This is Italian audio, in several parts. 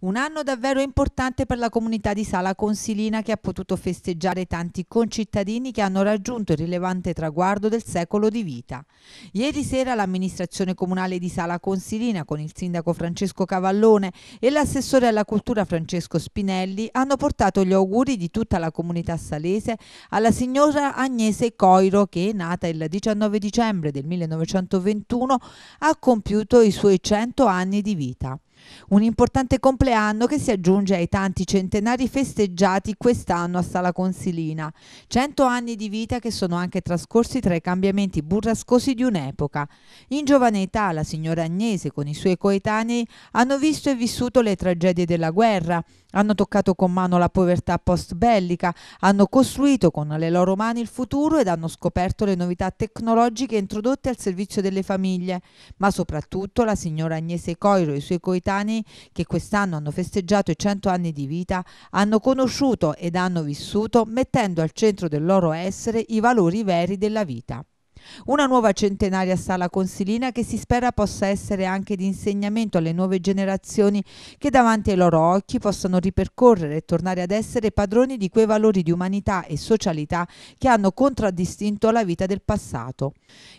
Un anno davvero importante per la comunità di Sala Consilina che ha potuto festeggiare tanti concittadini che hanno raggiunto il rilevante traguardo del secolo di vita. Ieri sera l'amministrazione comunale di Sala Consilina con il sindaco Francesco Cavallone e l'assessore alla cultura Francesco Spinelli hanno portato gli auguri di tutta la comunità salese alla signora Agnese Coiro che, nata il 19 dicembre del 1921, ha compiuto i suoi 100 anni di vita. Un importante compleanno che si aggiunge ai tanti centenari festeggiati quest'anno a Sala Consilina. Cento anni di vita che sono anche trascorsi tra i cambiamenti burrascosi di un'epoca. In giovane età la signora Agnese con i suoi coetanei hanno visto e vissuto le tragedie della guerra, hanno toccato con mano la povertà post-bellica, hanno costruito con le loro mani il futuro ed hanno scoperto le novità tecnologiche introdotte al servizio delle famiglie, ma soprattutto la signora Agnese Coiro e i suoi coetanei che quest'anno hanno festeggiato i 100 anni di vita, hanno conosciuto ed hanno vissuto mettendo al centro del loro essere i valori veri della vita. Una nuova centenaria sala consilina che si spera possa essere anche di insegnamento alle nuove generazioni che davanti ai loro occhi possano ripercorrere e tornare ad essere padroni di quei valori di umanità e socialità che hanno contraddistinto la vita del passato.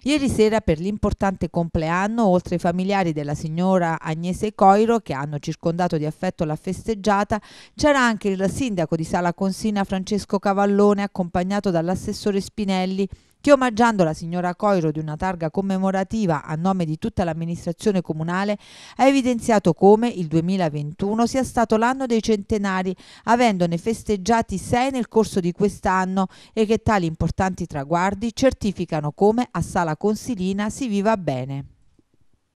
Ieri sera per l'importante compleanno, oltre ai familiari della signora Agnese Coiro che hanno circondato di affetto la festeggiata, c'era anche il sindaco di Sala Consina Francesco Cavallone accompagnato dall'assessore Spinelli che omaggiando la signora Coiro di una targa commemorativa a nome di tutta l'amministrazione comunale ha evidenziato come il 2021 sia stato l'anno dei centenari, avendone festeggiati sei nel corso di quest'anno e che tali importanti traguardi certificano come a Sala Consilina si viva bene.